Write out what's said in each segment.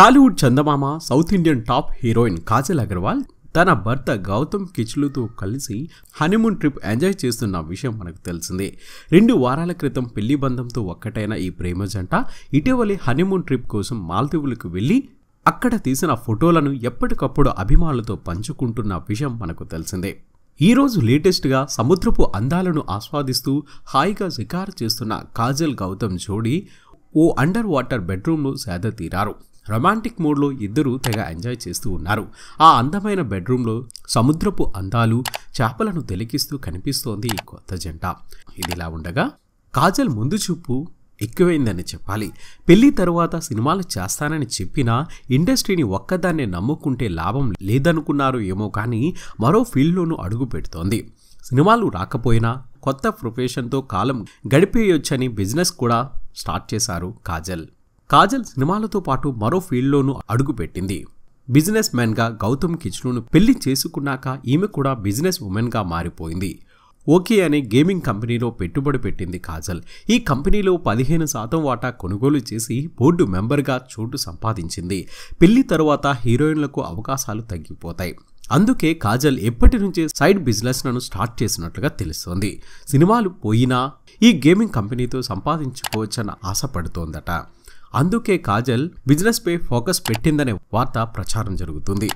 టాలీవుడ్ చందమామ South Indian top heroine Kajal Aggarwal తన భర్త గౌతమ్ కిచ్లుతో కలిసి హనీమూన్ ట్రిప్ ఎంజాయ్ చేస్తున్న విషయం మనకు తెలిసిందే రెండు వారాల క్రితం పెళ్లి బంధంతో ఒక్కటైన ఈ ప్రేమ జంట ఇటీవలే హనీమూన్ ట్రిప్ కోసం మాల్దీవులకు వెళ్ళి అక్కడ తీసిన ఫోటోలను ఎప్పటికప్పుడు అభిమానులతో పంచుకుంటున్న విషయం మనకు తెలిసిందే ఈరోజు లేటెస్ట్గా సముద్రపు అందాలను ఆస్వాదిస్తూ హాయిగా శికారు చేస్తున్న కాజల్ గౌతమ్ జోడీ ఓ అండర్ వాటర్ బెడ్రూమ్లో సేద తీరారు రొమాంటిక్ మూడ్లో ఇద్దరూ తెగ ఎంజాయ్ చేస్తూ ఉన్నారు ఆ అందమైన బెడ్రూమ్లో సముద్రపు అందాలు చేపలను తెలికిస్తూ కనిపిస్తోంది ఈ కొత్త జంట ఇదిలా ఉండగా కాజల్ ముందు చూపు ఎక్కువైందని చెప్పాలి పెళ్లి తరువాత సినిమాలు చేస్తానని చెప్పినా ఇండస్ట్రీని ఒక్కదాన్నే నమ్ముకుంటే లాభం లేదనుకున్నారు ఏమో కానీ మరో ఫీల్డ్లోనూ అడుగు పెడుతోంది సినిమాలు రాకపోయినా కొత్త ప్రొఫెషన్తో కాలం గడిపేయొచ్చని బిజినెస్ కూడా స్టార్ట్ చేశారు కాజల్ కాజల్ సినిమాలతో పాటు మరో ఫీల్డ్లోనూ అడుగుపెట్టింది బిజినెస్ మ్యాన్గా గౌతమ్ కిచ్నును పెళ్లి చేసుకున్నాక ఈమె కూడా బిజినెస్ ఉమెన్గా మారిపోయింది ఓకే అనే గేమింగ్ కంపెనీలో పెట్టుబడి పెట్టింది కాజల్ ఈ కంపెనీలో పదిహేను శాతం వాటా కొనుగోలు చేసి బోర్డు మెంబర్గా చోటు సంపాదించింది పెళ్లి తరువాత హీరోయిన్లకు అవకాశాలు తగ్గిపోతాయి అందుకే కాజల్ ఎప్పటి నుంచే సైడ్ బిజినెస్లను స్టార్ట్ చేసినట్లుగా తెలుస్తోంది సినిమాలు పోయినా ఈ గేమింగ్ కంపెనీతో సంపాదించుకోవచ్చని ఆశపడుతోందట అందుకే కాజల్ బిజినెస్ పై ఫోకస్ పెట్టిందనే వార్త ప్రచారం జరుగుతుంది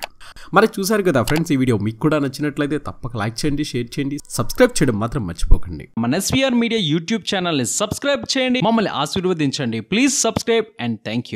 మరి చూసారు కదా ఫ్రెండ్స్ ఈ వీడియో మీకు కూడా నచ్చినట్లయితే తప్పక లైక్ చేయండి షేర్ చేయండి సబ్స్క్రైబ్ చేయడం మాత్రం మర్చిపోకండి మన ఎస్వీఆర్ మీడియా యూట్యూబ్ ఛానల్ని సబ్స్క్రైబ్ చేయండి మమ్మల్ని ఆశీర్వదించండి please subscribe and thank you